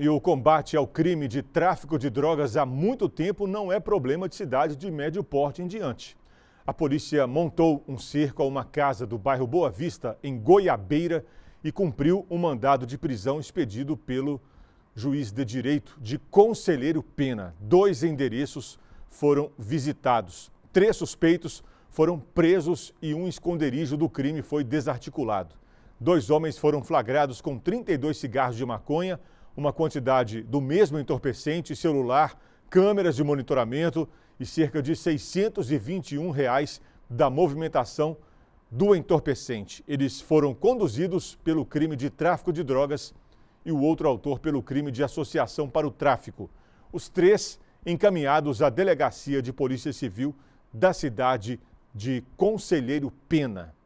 E o combate ao crime de tráfico de drogas há muito tempo não é problema de cidade de médio porte em diante. A polícia montou um cerco a uma casa do bairro Boa Vista, em Goiabeira, e cumpriu um mandado de prisão expedido pelo juiz de direito de Conselheiro Pena. Dois endereços foram visitados. Três suspeitos foram presos e um esconderijo do crime foi desarticulado. Dois homens foram flagrados com 32 cigarros de maconha uma quantidade do mesmo entorpecente, celular, câmeras de monitoramento e cerca de R$ 621 reais da movimentação do entorpecente. Eles foram conduzidos pelo crime de tráfico de drogas e o outro autor pelo crime de associação para o tráfico. Os três encaminhados à delegacia de Polícia Civil da cidade de Conselheiro Pena.